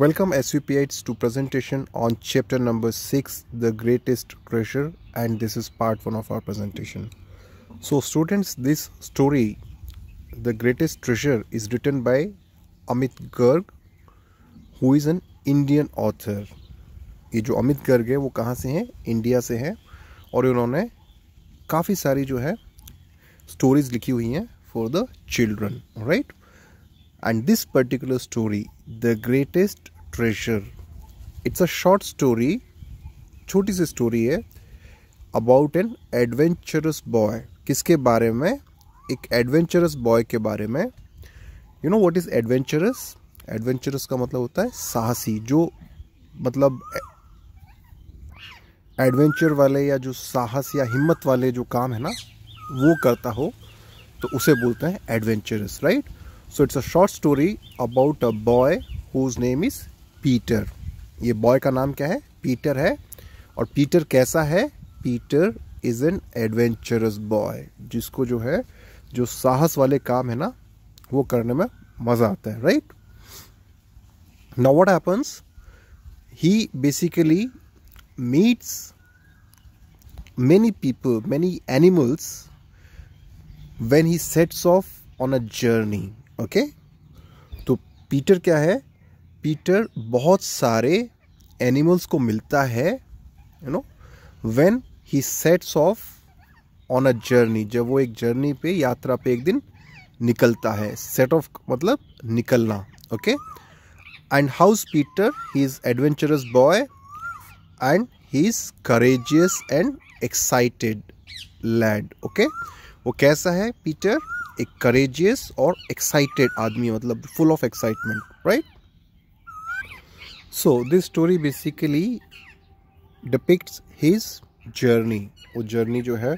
Welcome SVPites to presentation on chapter number 6 the greatest treasure and this is part 1 of our presentation. So students this story the greatest treasure is written by Amit Garg who is an Indian author. ये जो अमित गर्ग है वो कहाँ से हैं India से हैं और इन्होंने काफ़ी सारी जो है स्टोरीज लिखी हुई हैं for the children right right? and this particular story the greatest treasure it's a short story छोटी सी स्टोरी है अबाउट एन एडवेंचरस बॉय किसके बारे में एक एडवेंचरस बॉय के बारे में you know what is adventurous adventurous का मतलब होता है साहसी जो मतलब एडवेंचर वाले या जो साहस या हिम्मत वाले जो काम है ना वो करता हो तो उसे बोलते हैं adventurous right so it's a short story about a boy whose name is Peter ये बॉय का नाम क्या है पीटर है और पीटर कैसा है Peter is an adventurous boy जिसको जो है जो साहस वाले काम है ना वो करने में मज़ा आता है right now what happens he basically meets many people many animals when he sets off on a journey okay तो पीटर क्या है पीटर बहुत सारे एनिमल्स को मिलता है you know when he sets off on a journey जब वो एक जर्नी पे यात्रा पे एक दिन निकलता है सेट ऑफ मतलब निकलना okay and how's Peter he is adventurous boy and he is courageous and excited lad okay वो कैसा है पीटर एक करेजियस और एक्साइटेड आदमी मतलब full of excitement right so this story basically depicts his journey वो जर्नी जो है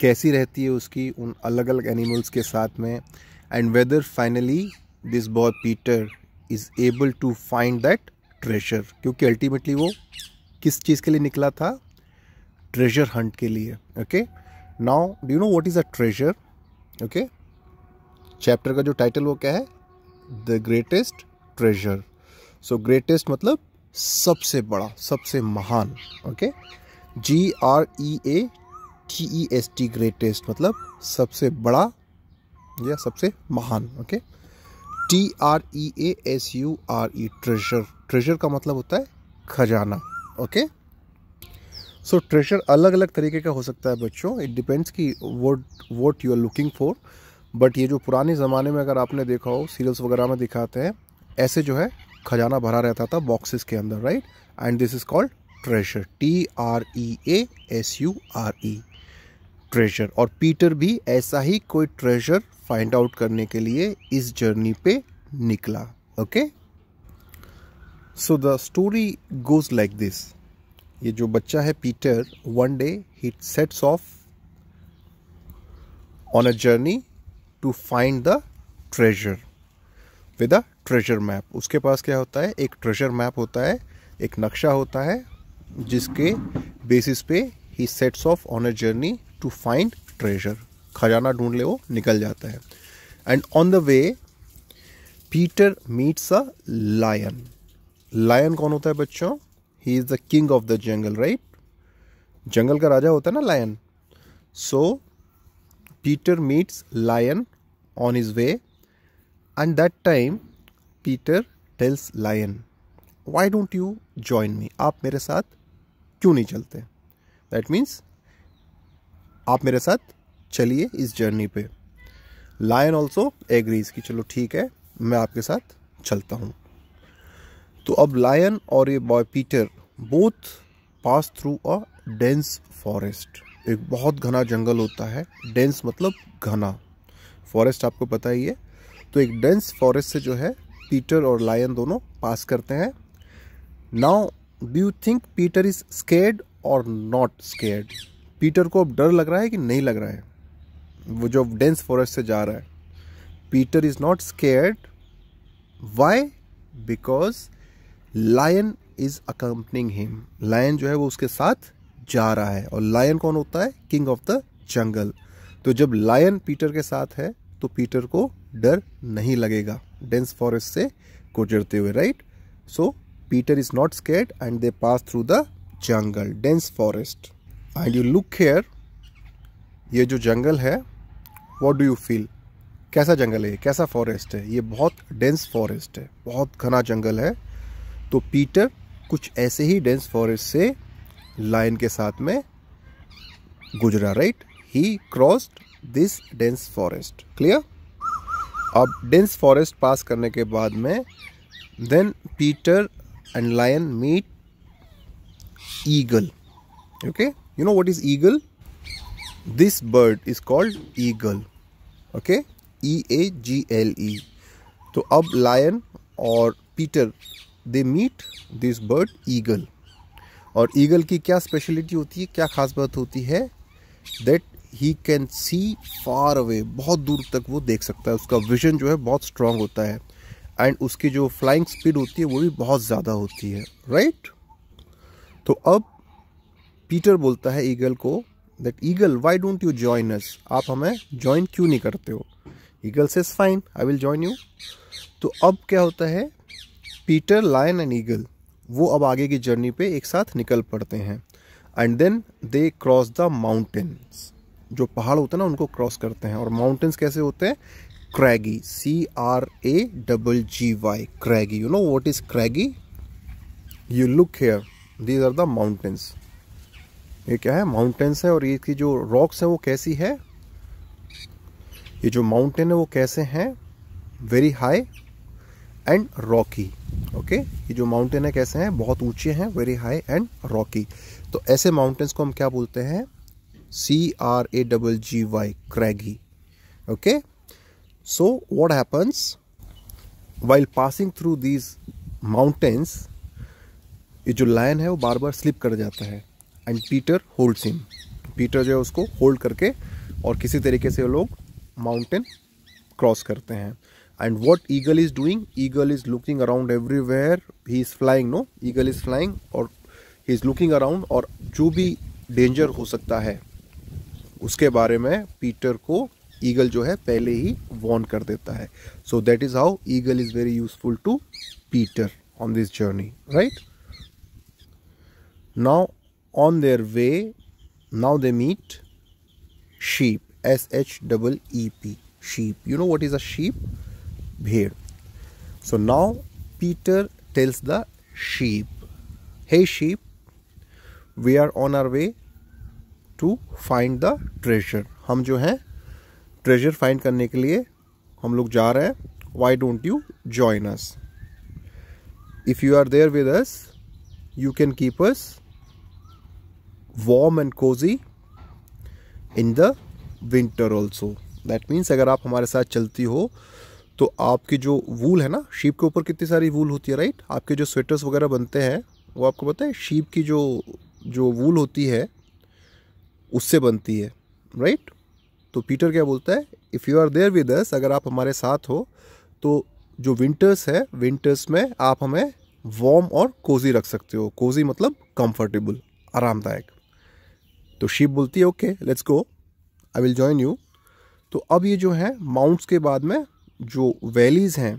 कैसी रहती है उसकी उन अलग अलग एनिमल्स के साथ में and whether finally this boy Peter is able to find that treasure क्योंकि अल्टीमेटली वो किस चीज़ के लिए निकला था ट्रेजर हंट के लिए okay now do know what is a treasure okay chapter का जो टाइटल वो क्या है the greatest treasure so greatest मतलब सबसे बड़ा सबसे महान okay G R E A T E S T greatest मतलब सबसे बड़ा या सबसे महान okay T R E A S U R E treasure treasure का मतलब होता है खजाना ओके सो ट्रेजर अलग अलग तरीके का हो सकता है बच्चों इट डिपेंड्स कि what what you are looking for but ये जो पुराने ज़माने में अगर आपने देखा हो सीरियल्स वगैरह में दिखाते हैं ऐसे जो है खजाना भरा रहता था बॉक्सेस के अंदर right and this is called treasure T R E A S U R E treasure और पीटर भी ऐसा ही कोई ट्रेजर फाइंड आउट करने के लिए इस जर्नी पे निकला okay so the story goes like this ये जो बच्चा है Peter one day he sets off on a journey to find the treasure with a treasure map उसके पास क्या होता है एक ट्रेजर मैप होता है एक नक्शा होता है जिसके बेसिस पे he sets off on a journey to find treasure खजाना ढूंढ ले वो निकल जाता है and on the way Peter meets a lion lion कौन होता है बच्चों he is the king of the jungle right जंगल का राजा होता है ना lion so Peter meets lion on his way. And that time, Peter tells Lion, Why don't you join me? आप मेरे साथ क्यों नहीं चलते दैट मीन्स आप मेरे साथ चलिए इस जर्नी पे लायन ऑल्सो एग्रीज कि चलो ठीक है मैं आपके साथ चलता हूँ तो अब लायन और ये boy Peter both pass through a dense forest एक बहुत घना जंगल होता है डेंस मतलब घना फॉरेस्ट आपको पता ही है तो एक डेंस फॉरेस्ट से जो है पीटर और लायन दोनों पास करते हैं now do you think Peter is scared or not scared Peter को अब डर लग रहा है कि नहीं लग रहा है वो जो डेंस फॉरेस्ट से जा रहा है Peter is not scared why because lion is accompanying him lion जो है वो उसके साथ जा रहा है और लायन कौन होता है किंग ऑफ द जंगल तो जब लायन पीटर के साथ है तो पीटर को डर नहीं लगेगा डेंस फॉरेस्ट से गुजरते हुए right so Peter is not scared and they pass through the jungle dense forest and you look here ये जो जंगल है वॉट डू यू फील कैसा जंगल है कैसा फॉरेस्ट है ये बहुत डेंस फॉरेस्ट है बहुत घना जंगल है तो पीटर कुछ ऐसे ही डेंस फॉरेस्ट से लाइन के साथ में गुजरा right he crossed this dense forest clear अब डेंस फॉरेस्ट पास करने के बाद में then Peter and lion meet eagle okay you know what is eagle this bird is called eagle okay E A G L E तो अब lion और Peter they meet this bird eagle और eagle की क्या speciality होती है क्या खास बात होती है that he can see far away बहुत दूर तक वो देख सकता है उसका विजन जो है बहुत स्ट्रांग होता है एंड उसकी जो फ्लाइंग स्पीड होती है वो भी बहुत ज़्यादा होती है राइट तो अब पीटर बोलता है ईगल को that eagle why don't you join us आप हमें ज्वाइन क्यों नहीं करते हो eagle says fine I will join you तो अब क्या होता है पीटर लायन एंड ईगल वो अब आगे की जर्नी पे एक साथ निकल पड़ते हैं and then they cross the mountains जो पहाड़ होते हैं ना उनको क्रॉस करते हैं और माउंटेन्स कैसे होते हैं craggy C R A double G Y craggy you know what is craggy you look here these are the mountains ये क्या है माउंटेन्स है और ये की जो रॉक्स है वो कैसी है ये जो माउंटेन है वो कैसे हैं very high and rocky okay ये जो माउंटेन है कैसे हैं बहुत ऊंचे हैं वेरी हाई एंड रॉकी तो ऐसे माउंटेन्स को हम क्या बोलते हैं C R A G G Y, craggy. Okay. So what happens while passing through these mountains? ये जो लायन है वो बार बार स्लिप कर जाता है and Peter holds him Peter जो है उसको होल्ड करके और किसी तरीके से वो लोग माउंटेन क्रॉस करते हैं and what eagle is doing eagle is looking around everywhere he is flying no eagle is flying और ही इज़ लुकिंग अराउंड और जो भी डेंजर हो सकता है उसके बारे में पीटर को ईगल जो है पहले ही वॉर्न कर देता है so that is how eagle is very useful to Peter on this journey right now on their way now they meet sheep S H double E P sheep you know what is a sheep भेड़ so now Peter tells the sheep hey sheep we are on our way to find the treasure हम जो हैं treasure फाइंड करने के लिए हम लोग जा रहे हैं why don't you join us if you are there with us you can keep us warm and cozy in the winter also that means अगर आप हमारे साथ चलती हो तो आपकी जो वूल है ना शीप के ऊपर कितनी सारी वूल होती है राइट आपके जो स्वेटर्स वगैरह बनते हैं वो आपको पता है शीप की जो जो वूल होती है उससे बनती है राइट तो पीटर क्या बोलता है if you are there with us अगर आप हमारे साथ हो तो जो विंटर्स है विंटर्स में आप हमें वॉर्म और कोजी रख सकते हो कोजी मतलब कंफर्टेबल आरामदायक तो शिप बोलती है okay let's go I will join you तो अब ये जो है माउंट्स के बाद में जो वैलीज़ हैं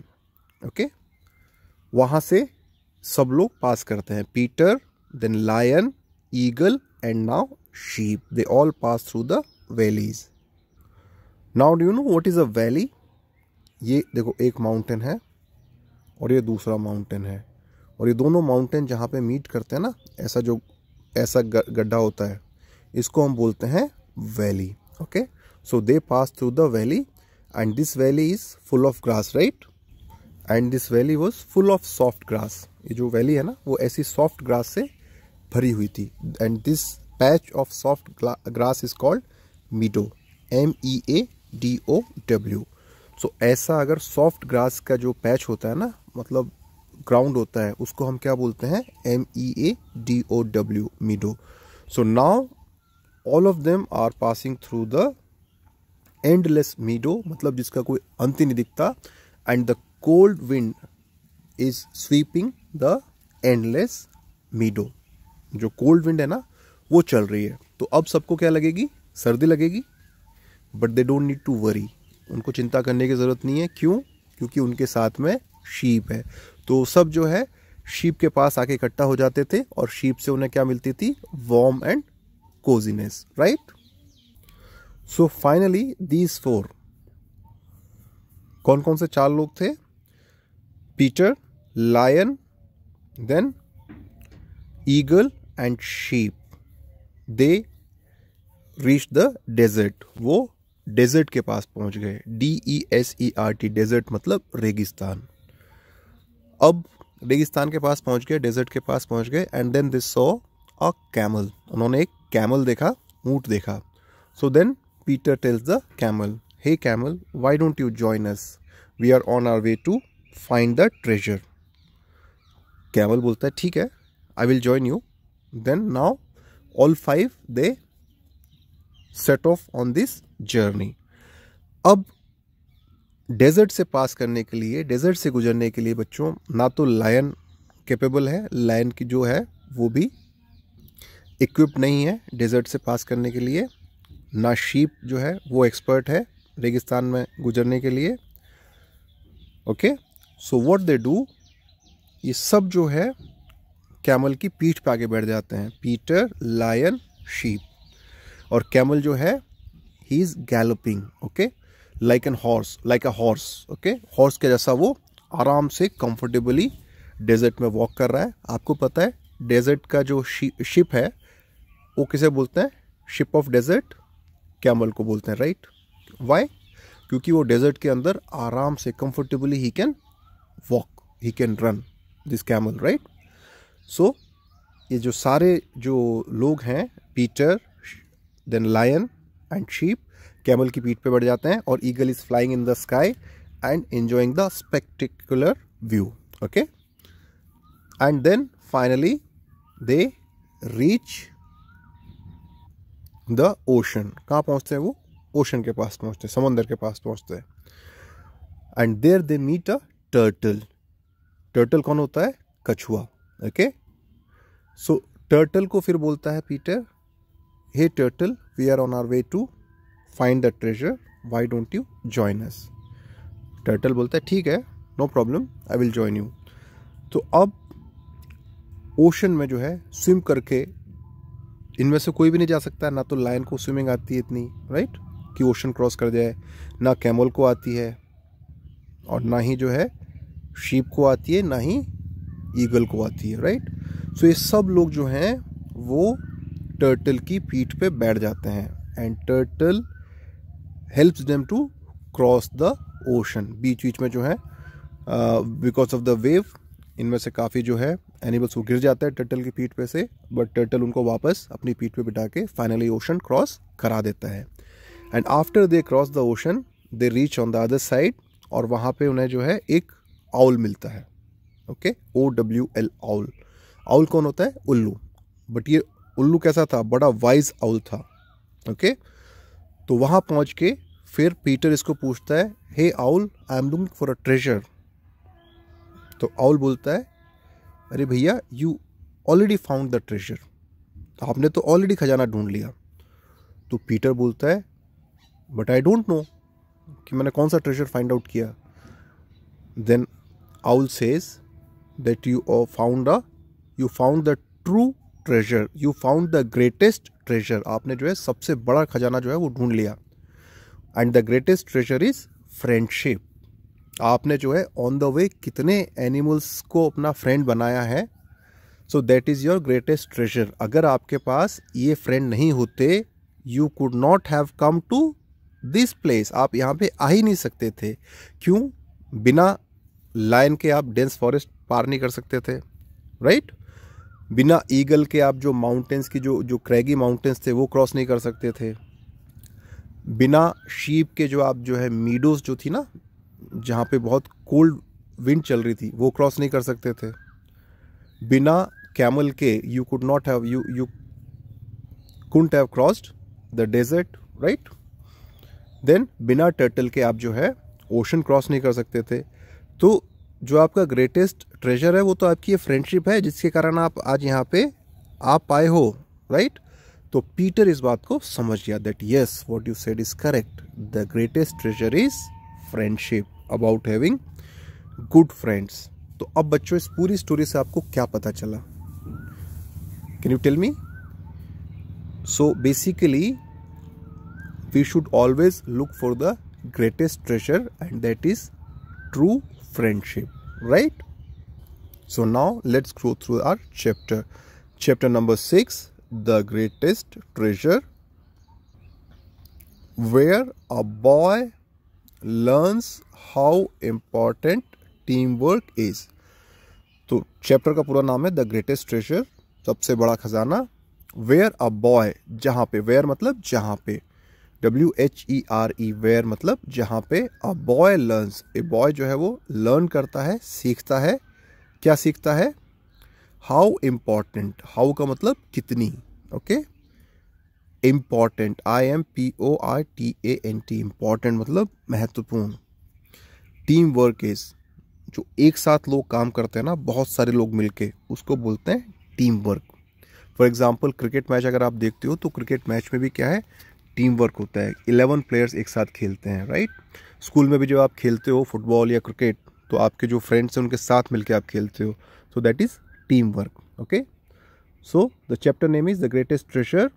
ओके okay? वहाँ से सब लोग पास करते हैं Peter then lion eagle and now sheep. They all pass through the valleys. Now do you know what is a valley? ये देखो एक माउंटेन है और ये दूसरा माउंटेन है और ये दोनों माउंटेन जहाँ पे मीट करते हैं ना ऐसा जो ऐसा गड्ढा होता है इसको हम बोलते हैं valley okay so they pass through the valley and this valley is full of grass right and this valley was full of soft grass ये जो वैली है ना वो ऐसी सॉफ्ट ग्रास से भरी हुई थी and this patch of soft grass is called meadow M E A D O W so ऐसा अगर सॉफ्ट ग्रास का जो पैच होता है ना मतलब ग्राउंड होता है उसको हम क्या बोलते हैं M E A D O W meadow so now all of them are passing through the endless meadow मतलब जिसका कोई अंत नहीं दिखता and the cold wind is sweeping the endless meadow जो कोल्ड विंड है ना वो चल रही है तो अब सबको क्या लगेगी सर्दी लगेगी but they don't need to worry उनको चिंता करने की ज़रूरत नहीं है क्यों क्योंकि उनके साथ में शीप है तो सब जो है शीप के पास आके इकट्ठा हो जाते थे और शीप से उन्हें क्या मिलती थी warm and coziness right so finally these four कौन कौन से चार लोग थे Peter lion then eagle and sheep they reach the desert वो डेजर्ट के पास पहुंच गए D E S E R T desert मतलब रेगिस्तान अब रेगिस्तान के पास पहुंच गए डेजर्ट के पास पहुंच गए and then this so a camel उन्होंने एक कैमल देखा ऊँट देखा so then Peter tells the camel hey camel why don't you join us we are on our way to find the treasure camel बोलता है ठीक है I will join you then now all five they set off on this journey अब desert से pass करने के लिए desert से गुजरने के लिए बच्चों ना तो लायन कैपेबल है लायन की जो है वो भी इक्विप्ड नहीं है डेजर्ट से पास करने के लिए ना शीप जो है वो एक्सपर्ट है रेगिस्तान में गुजरने के लिए okay so what they do ये सब जो है कैमल की पीठ पे आगे बैठ जाते हैं पीटर लायन शीप और कैमल जो है he is galloping okay like an horse like a horse okay horse के जैसा वो आराम से कंफर्टेबली डेजर्ट में वॉक कर रहा है आपको पता है डेजर्ट का जो शिप है वो किसे बोलते हैं शिप ऑफ डेजर्ट कैमल को बोलते हैं राइट वाई क्योंकि वो डेजर्ट के अंदर आराम से comfortably he can walk he can run this camel right so so, ये जो सारे जो लोग हैं Peter then lion and sheep camel की पीठ पे बढ़ जाते हैं और eagle is flying in the sky and enjoying the spectacular view okay and then finally they reach the ocean कहाँ पहुँचते हैं वो ओशन के पास पहुँचते हैं समंदर के पास पहुँचते हैं and there they meet a turtle turtle कौन होता है कछुआ ओके सो टर्टल को फिर बोलता है Peter hey turtle we are on our way to find the treasure why don't you join us turtle बोलता है ठीक है no problem I will join you तो अब ओशन में जो है स्विम करके इनमें से कोई भी नहीं जा सकता ना तो लायन को स्विमिंग आती है इतनी राइट कि ओशन क्रॉस कर जाए ना कैमल को आती है और ना ही जो है शीप को आती है ना ही ईगल को आती है राइट सो ये सब लोग जो हैं वो टर्टल की पीठ पे बैठ जाते हैं and turtle helps them to cross the ocean बीच बीच में जो है बिकॉज ऑफ द वेव इनमें से काफ़ी जो है एनिमल्स वो गिर जाता है टर्टल की पीठ पे से बट टर्टल उनको वापस अपनी पीठ पे बिठा के फाइनली ओशन क्रॉस करा देता है and after they cross the ocean they reach on the other side और वहाँ पे उन्हें जो है एक आउल मिलता है okay O W L owl owl कौन होता है उल्लू बट ये उल्लू कैसा था बड़ा वाइज आउल था ओके तो वहाँ पहुँच के फिर पीटर इसको पूछता है hey owl I am looking for a treasure तो आउल बोलता है अरे भैया you already found the treasure आपने तो ऑलरेडी खजाना ढूंढ लिया तो पीटर बोलता है बट आई डोंट नो कि मैंने कौन सा ट्रेजर फाइंड आउट किया then owl says that you uh, found a you found the true treasure you found the greatest treasure आपने जो है सबसे बड़ा खजाना जो है वो ढूंढ लिया and the greatest treasure is friendship आपने जो है ऑन द वे कितने एनिमल्स को अपना फ्रेंड बनाया है so that is your greatest treasure अगर आपके पास ये फ्रेंड नहीं होते you could not have come to this place आप यहाँ पे आ ही नहीं सकते थे क्यों बिना लाइन के आप डेंस फॉरेस्ट पार नहीं कर सकते थे राइट बिना ईगल के आप जो माउंटेंस की जो जो क्रैगी माउंटेंस थे वो क्रॉस नहीं कर सकते थे बिना शीप के जो आप जो है मीडोज जो थी ना जहाँ पे बहुत कोल्ड विंड चल रही थी वो क्रॉस नहीं कर सकते थे बिना कैमल के you could not have you you couldn't have crossed the desert right then बिना टर्टल के आप जो है ओशन क्रॉस नहीं कर सकते थे तो जो आपका ग्रेटेस्ट ट्रेजर है वो तो आपकी ये फ्रेंडशिप है जिसके कारण आप आज यहाँ पे आप पाए हो राइट तो पीटर इस बात को समझ गया that yes what you said is correct the greatest treasure is friendship about having good friends तो अब बच्चों इस पूरी स्टोरी से आपको क्या पता चला can you tell me so basically we should always look for the greatest treasure and that is true friendship, right? So now let's go through our chapter. Chapter number 6 The Greatest Treasure, where a boy learns how important teamwork is. to so, chapter ka pura naam hai the greatest treasure sabse bada khazana where a boy jahan pe where matlab jahan pe W H E R E where मतलब जहाँ पे a boy learns a boy जो है वो learn करता है सीखता है क्या सीखता है हाउ इम्पॉर्टेंट हाउ का मतलब कितनी okay important I M P O R T A N T important मतलब महत्वपूर्ण टीम वर्क इज जो एक साथ लोग काम करते हैं ना बहुत सारे लोग मिलके उसको बोलते हैं team work for example cricket match अगर आप देखते हो तो क्रिकेट मैच में भी क्या है टीम वर्क होता है इलेवन प्लेयर्स एक साथ खेलते हैं राइट स्कूल में भी जब आप खेलते हो फुटबॉल या क्रिकेट तो आपके जो फ्रेंड्स हैं उनके साथ मिलकर आप खेलते हो so that is team work okay so the chapter name is the greatest treasure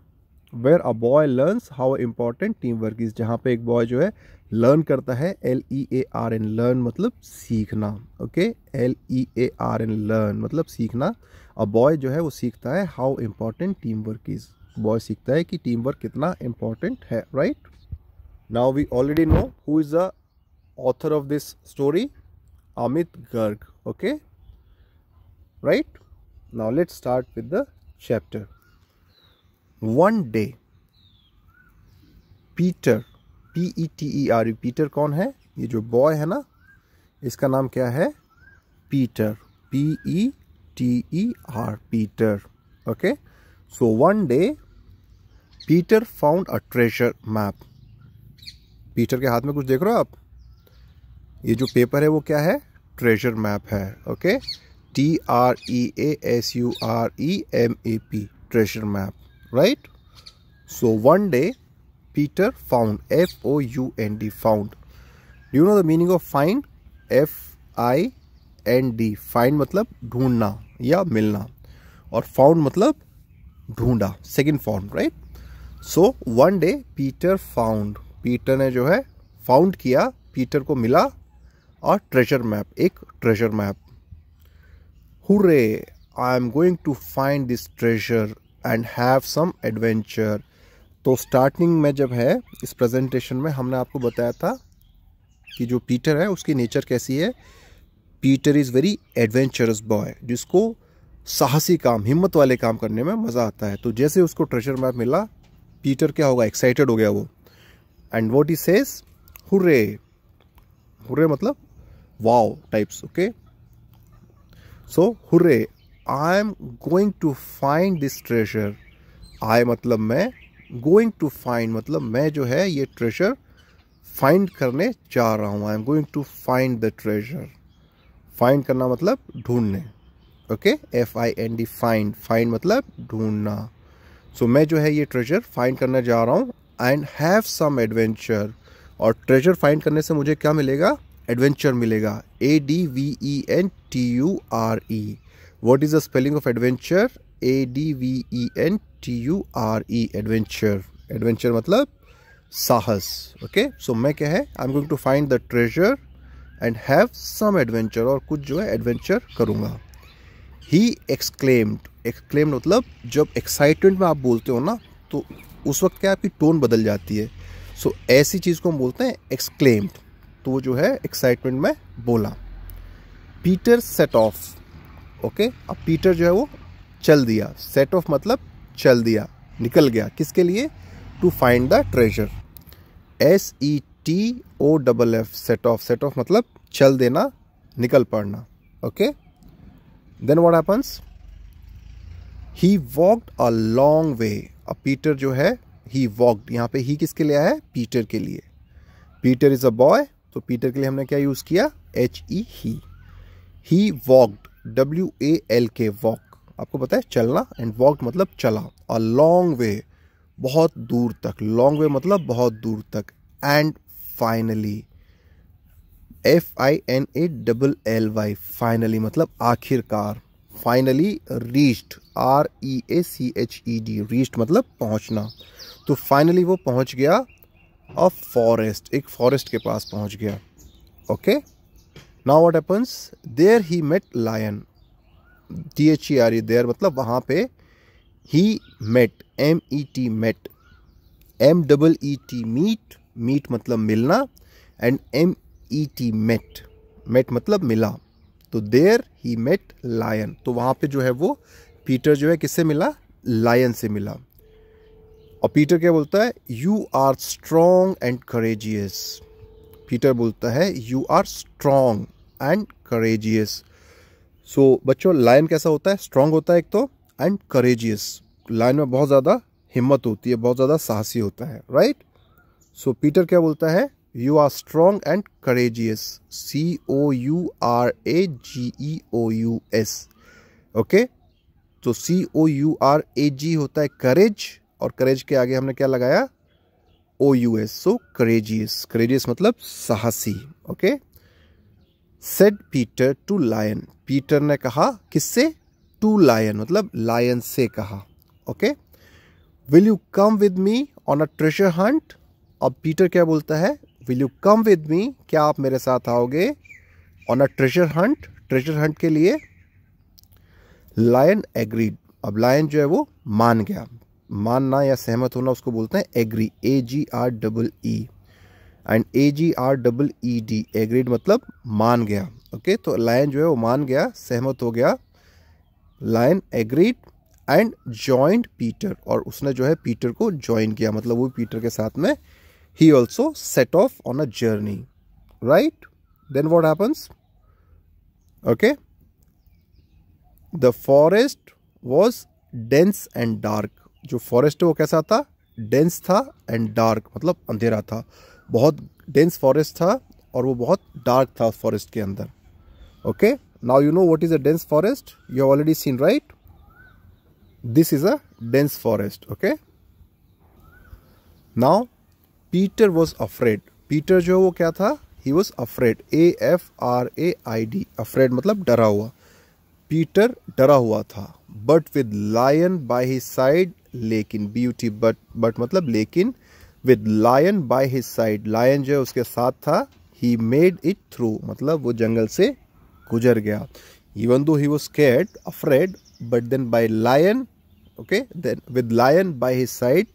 where a boy learns how important team work is जहाँ पे एक बॉय जो है लर्न करता है L E A R N learn मतलब सीखना okay L E A R N learn मतलब सीखना अ बॉय जो है वो सीखता है how important team work is boy सीखता है कि टीम वर्क कितना इम्पॉर्टेंट है right now we already know who is the author of this story Amit Garg okay right now let start with the chapter one day Peter P E T E R you Peter कौन है ये जो boy है ना इसका नाम क्या है Peter P E T E R Peter okay okay? So one day, Peter found a treasure map. Peter के हाथ में कुछ देख रहे हो आप ये जो पेपर है वो क्या है ट्रेजर मैप है okay T R E A S U R E M A P treasure map right so one day Peter found F O U N D found do know the meaning of find F I N D find मतलब ढूंढना या मिलना और found मतलब ढूंढा second form right so one day Peter found Peter ने जो है फाउंड किया पीटर को मिला और ट्रेजर मैप एक treasure map hurray I am going to find this treasure and have some adventure तो स्टार्टिंग में जब है इस प्रेजेंटेशन में हमने आपको बताया था कि जो पीटर है उसकी नेचर कैसी है Peter is very adventurous boy जिसको साहसी काम हिम्मत वाले काम करने में मज़ा आता है तो जैसे उसको ट्रेशर मैप मिला पीटर क्या होगा एक्साइटेड हो गया वो and what is says hurray hurray मतलब wow types okay so hurray I am going to find this treasure I मतलब मैं गोइंग टू फाइंड मतलब मैं जो है ये ट्रेशर फाइंड करने जा रहा हूँ I am going to find the treasure find करना मतलब ढूंढने okay F I N D find find मतलब ढूंढना सो so, मैं जो है ये ट्रेजर फाइंड करने जा रहा हूँ एंड हैव सम एडवेंचर और ट्रेजर फाइंड करने से मुझे क्या मिलेगा एडवेंचर मिलेगा A D V E N T U R E what is the spelling of adventure A D V E N T U R E adventure adventure मतलब साहस ओके okay? सो so, मैं क्या है I am going to find the treasure and have some adventure और कुछ जो है adventure करूँगा ही एक्सक्लेम्ड एक्सक्लेम्ड मतलब जब एक्साइटमेंट में आप बोलते हो ना तो उस वक्त क्या आपकी टोन बदल जाती है सो so, ऐसी चीज़ को हम बोलते हैं एक्सक्लेम्ड तो वो जो है एक्साइटमेंट में बोला पीटर सेट ऑफ ओके अब पीटर जो है वो चल दिया सेट ऑफ मतलब चल दिया निकल गया किसके लिए to find the treasure S E T O double F set off set off मतलब चल देना निकल पड़ना okay okay? Then what happens he walked a long way a Peter जो है ही वॉकड यहाँ पे ही किसके लिए आया है पीटर के लिए पीटर इज़ अ बॉय तो पीटर के लिए हमने क्या यूज़ किया H E he he walked W A L K walk आपको पता है चलना एंड वॉकड मतलब चला अ लॉन्ग वे बहुत दूर तक लॉन्ग वे मतलब बहुत दूर तक and finally F I N A double L Y finally मतलब आखिरकार finally reached R E A C H E D reached मतलब पहुंचना तो फाइनली वो पहुंच गया अ फॉरेस्ट एक फॉरेस्ट के पास पहुंच गया okay now what happens there he met lion T H E R E there मतलब वहाँ पे ही met M E T met M double E T meet meet मतलब मिलना and M E T met met मतलब मिला तो there he met lion तो वहां पे जो है वो पीटर जो है किससे मिला लायन से मिला और पीटर क्या बोलता है you are strong and courageous Peter बोलता है you are strong and courageous so बच्चों लायन कैसा होता है स्ट्रांग होता है एक तो एंड करेजियस लायन में बहुत ज़्यादा हिम्मत होती है बहुत ज़्यादा साहसी होता है राइट सो पीटर क्या बोलता है you are strong and courageous C O U R A G E O U S okay तो C O U R A जी होता है करेज और करेज के आगे हमने क्या लगाया O U S so courageous courageous मतलब साहसी okay said Peter to lion Peter ने कहा किससे टू लायन मतलब लायन से कहा okay will you come with me on a treasure hunt अब पीटर क्या बोलता है will you come with me क्या आप मेरे साथ आओगे on a treasure hunt treasure hunt के लिए लायन एग्रीड अब लायन जो है वो मान गया मानना या सहमत होना उसको बोलते हैं agree A G R double E and A G R double E D agreed मतलब मान गया ओके okay? तो लायन जो है वो मान गया सहमत हो गया lion agreed and joined Peter और उसने जो है पीटर को ज्वाइन किया मतलब वो पीटर के साथ में he also set off on a journey, right? Then what happens? Okay. The forest was dense and dark. जो forest है वो कैसा था dense था and dark मतलब अंधेरा था बहुत dense forest था और वो बहुत dark था forest के अंदर okay now you know what is a dense forest you have already seen right this is a dense forest okay now Peter was afraid Peter जो है वो क्या था he was afraid A F R A I D afraid मतलब डरा हुआ Peter डरा हुआ था but with lion by his side लेकिन ब्यूटी बट बट मतलब लेकिन with lion by his side lion जो है उसके साथ था ही मेड इट थ्रू मतलब वो जंगल से गुजर गया even though he was quite afraid but then by lion okay then with lion by his side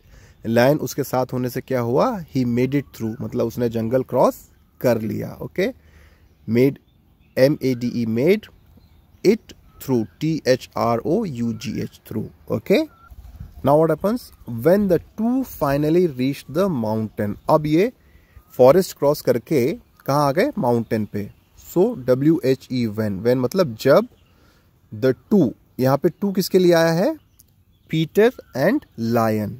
lion उसके साथ होने से क्या हुआ ही मेड इट थ्रू मतलब उसने जंगल क्रॉस कर लिया okay made M A D E made it through T H R O U G H through okay now what happens when the two finally reach the mountain अब ये forest cross करके कहाँ आ गए mountain पे so W H E when when मतलब जब the two यहाँ पे टू किसके लिए आया है Peter and lion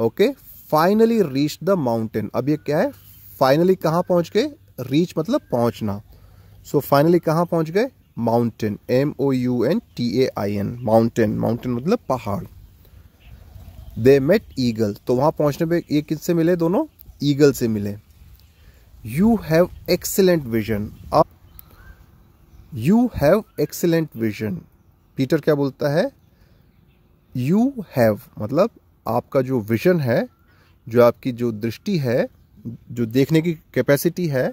okay finally reach the mountain अब ये क्या है फाइनली कहाँ पहुँच गए रीच मतलब पहुँचना सो फाइनली कहाँ पहुँच गए mountain M O U N T A I N mountain mountain मतलब पहाड़ दे मेट ईगल तो वहाँ पहुँचने पर ये किससे मिले दोनों ईगल से मिले यू हैव एक्सेलेंट विजन अब you have excellent vision Peter क्या बोलता है यू हैव मतलब आपका जो विज़न है जो आपकी जो दृष्टि है जो देखने की कैपेसिटी है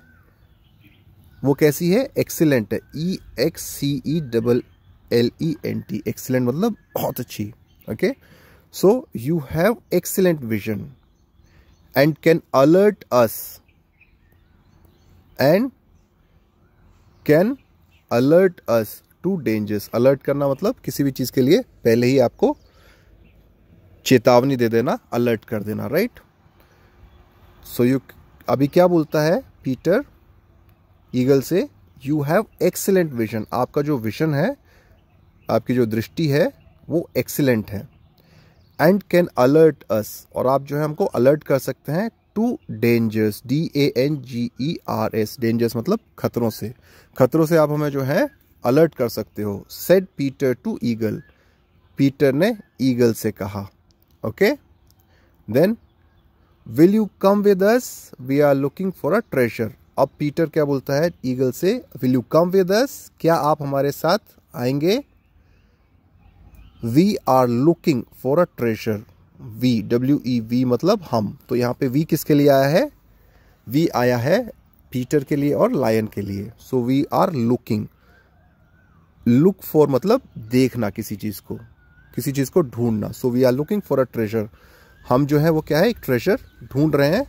वो कैसी है एक्सीलेंट है E X C E double L E N T excellent मतलब बहुत अच्छी okay so you have excellent vision and can alert us and can alert us to dangers alert करना मतलब किसी भी चीज़ के लिए पहले ही आपको चेतावनी दे देना अलर्ट कर देना राइट सो यू अभी क्या बोलता है पीटर ईगल से यू हैव एक्सेलेंट विजन आपका जो विजन है आपकी जो दृष्टि है वो एक्सेलेंट है एंड कैन अलर्ट अस और आप जो है हमको अलर्ट कर सकते हैं to dangers D A N G E R S dangers मतलब खतरों से खतरों से आप हमें जो है अलर्ट कर सकते हो said Peter to eagle Peter ने ईगल से कहा okay then will you come with us we are looking for a treasure अब पीटर क्या बोलता है ईगल से will you come with us क्या आप हमारे साथ आएंगे we are looking for a treasure we W E we मतलब हम तो यहां पे वी किसके लिए आया है वी आया है पीटर के लिए और लायन के लिए so we are looking look for मतलब देखना किसी चीज़ को किसी चीज़ को ढूंढना so we are looking for a treasure हम जो है वो क्या है एक ट्रेजर ढूंढ रहे हैं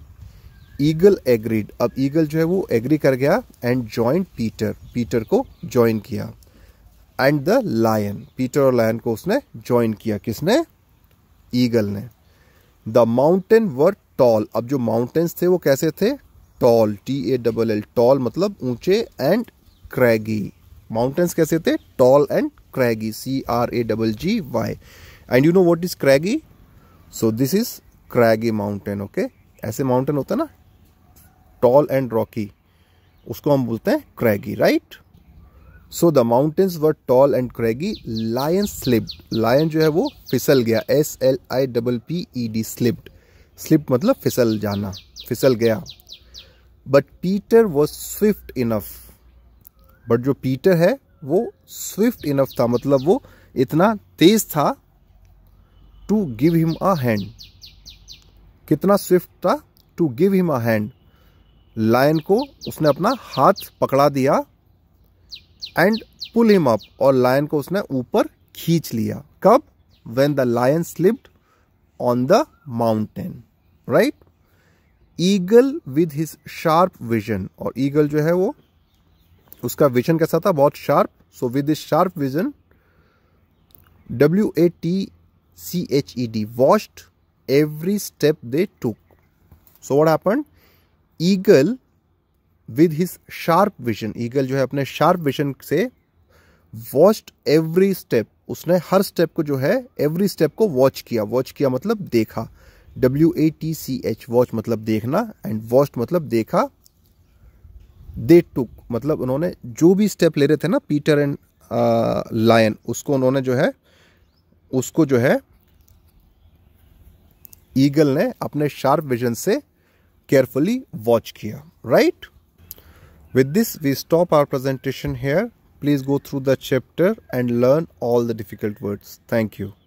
ईगल एग्रीड अब ईगल जो है वो एग्री कर गया एंड ज्वाइन पीटर पीटर को ज्वाइन किया एंड द लायन पीटर और लायन को उसने ज्वाइन किया किसने ईगल ने द माउंटेन वर टॉल अब जो माउंटेन्स थे वो कैसे थे tall T A double L tall मतलब ऊंचे एंड क्रैगी माउंटेन्स कैसे थे tall and craggy c r a double g y and you know what is craggy so this is craggy mountain okay ऐसे mountain होता है ना tall and Rocky उसको हम बोलते हैं craggy right so the mountains were tall and craggy lion slipped lion जो है वो फिसल गया S L I double P E D slipped slip मतलब फिसल जाना फिसल गया but Peter was swift enough but जो पीटर है वो स्विफ्ट इनफ था मतलब वो इतना तेज था to give him a hand कितना स्विफ्ट था to give him a hand lion को उसने अपना हाथ पकड़ा दिया एंड पुल हिम अप और लायन को उसने ऊपर खींच लिया कब when the lion slipped on the mountain right eagle with his sharp vision और ईगल जो है वो उसका विजन कैसा था बहुत sharp so with sharp vision W A T C H E D watched every step they took so what happen eagle with his sharp vision eagle जो है अपने शार्प विजन से वॉच्ड एवरी स्टेप उसने हर step को जो है every step को वॉच किया वॉच किया मतलब देखा W A T C H watch मतलब देखना एंड वॉस्ट मतलब देखा दे टुक मतलब उन्होंने जो भी स्टेप ले रहे थे ना पीटर एंड लायन उसको उन्होंने जो है उसको जो है ईगल ने अपने शार्प विजन से केयरफुली वॉच किया right with this we stop our presentation here please go through the chapter and learn all the difficult words thank you